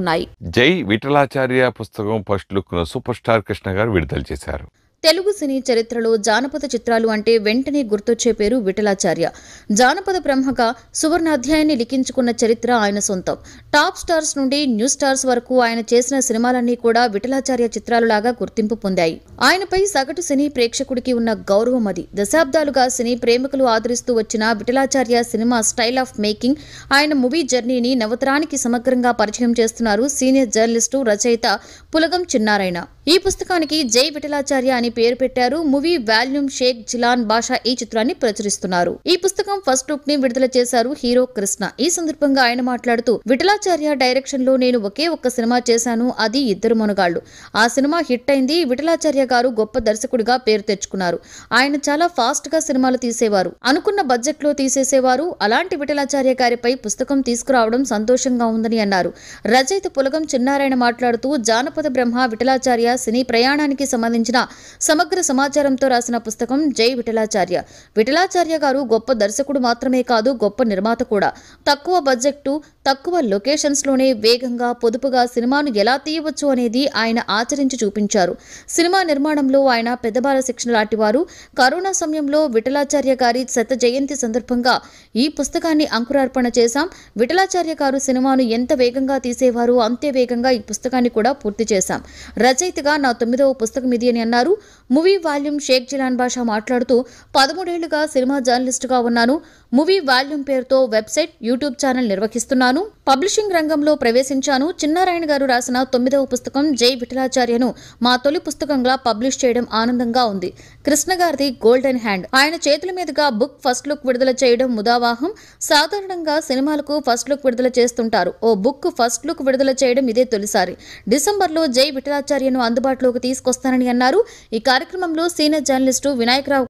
ఉన్నాయి జై విఠలాచార్య పుస్తకం first look ను సూపర్ స్టార్ కృష్ణ గారు విడుదల చేశారు తెలుగు సినీ చరిత్రలో జానపద చిత్రాలు అంటే వెంటనే గుర్తొచ్చే పేరు విఠలాచార్య జానపద బ్రహ్మగా సువర్ణాధ్యాయాన్ని లిఖించుకున్న చరిత్ర ఆయన సొంతం టాప్ స్టార్స్ నుండి న్యూ స్టార్స్ వరకు ఆయన చేసిన సినిమాలన్నీ కూడా విఠలాచార్య చిత్రాలలాగా గుర్తింపు పొందాయి ఆయనపై సగటు సినీ ప్రేక్షకుడికి ఉన్న గౌరవం అది దశాబ్దాలుగా సినీ ప్రేమికులు ఆదరిస్తూ వచ్చిన Vithalacharya cinema style of making ఆయన మూవీ జర్నీని నవతరానికి సమగ్రంగా పరిచయం చేస్తున్నారు సీనియర్ జర్నలిస్టు రచయిత పులగం చిన్నారాయణ ఈ పుస్తకానికి జై విఠలాచార్య అని పేరు పెట్టారు మూవీ వాల్యూమ్ షేక్ జిలాన్ బాషా ఈ చిత్రాన్ని ప్రచురిస్తున్నారు ఈ పుస్తకం ఫస్ట్ లుక్ ని విడుదల చేశారు హీరో కృష్ణ ఈ సందర్భంగా ఆయన మాట్లాడుతూ విఠలాచార్య డైరెక్షన్ లో నేను ఒకే ఒక్క సినిమా చేశాను అది ఇద్దరు మునగాళ్లు ఆ సినిమా హిట్ అయింది విఠలాచార్య గారు గొప్ప దర్శకుడిగా పేరు తెచ్చుకున్నారు ఆయన చాలా ఫాస్ట్ గా సినిమాలు తీసేవారు అనుకున్న బడ్జెట్ లో తీసేసేవారు అలాంటి విఠలాచార్య గారిపై పుస్తకం తీసుకురావడం సంతోషంగా ఉందని అన్నారు రచయిత పులగం చిన్నారాయణ మాట్లాడుతూ జానపద బ్రహ్మ విఠలాచార్య సినీ ప్రయాణానికి సంబంధించిన సమగ్ర సమాచారంతో రాసిన పుస్తకం జై విఠలాచార్య విఠలాచార్య గారు గొప్ప దర్శకుడు మాత్రమే కాదు గొప్ప నిర్మాత కూడా తక్కువ బడ్జెట్టు తక్కువ లొకేషన్స్లోనే వేగంగా పొదుపుగా సినిమాను ఎలా తీయవచ్చు అనేది ఆయన ఆచరించి చూపించారు సినిమా నిర్మాణంలో ఆయన పెద్దబాల శిక్షణ లాంటి వారు కరోనా సమయంలో విఠలాచార్య గారి శత జయంతి సందర్భంగా ఈ పుస్తకాన్ని అంకురార్పణ చేశాం విఠలాచార్య గారు సినిమాను ఎంత వేగంగా తీసేవారు అంతే వేగంగా ఈ పుస్తకాన్ని కూడా పూర్తి చేశాం రచయితగా నా తొమ్మిదవ పుస్తకం ఇది అని అన్నారు మూవీ వాల్యూమ్ షేక్ జిలాన్ బాషా మాట్లాడుతూ పదమూడేళ్లుగా సినిమా జర్నలిస్టుగా ఉన్నాను మూవీ వాల్యూమ్ పేరుతో వెబ్సైట్ యూట్యూబ్ ఛానల్ నిర్వహిస్తున్నాను పబ్లిషింగ్ రంగంలో ప్రవేశించాను చిన్నారాయణ గారు రాసిన తొమ్మిదవ పుస్తకం జై విఠలాచార్యను మా తొలి పుస్తకంగా పబ్లిష్ చేయడం ఆనందంగా ఉంది కృష్ణ గారిది గోల్డెన్ హ్యాండ్ ఆయన చేతుల మీదుగా బుక్ ఫస్ట్ లుక్ విడుదల చేయడం ముదావాహం సాధారణంగా సినిమాలకు ఫస్ట్ లుక్ విడుదల చేస్తుంటారు ఓ బుక్ ఫస్ట్ లుక్ విడుదల చేయడం ఇదే తొలిసారి డిసెంబర్లో జై విఠలాచార్యను అందుబాటులోకి తీసుకొస్తానని అన్నారు ఈ కార్యక్రమంలో సీనియర్ జర్నలిస్టు వినాయకరావు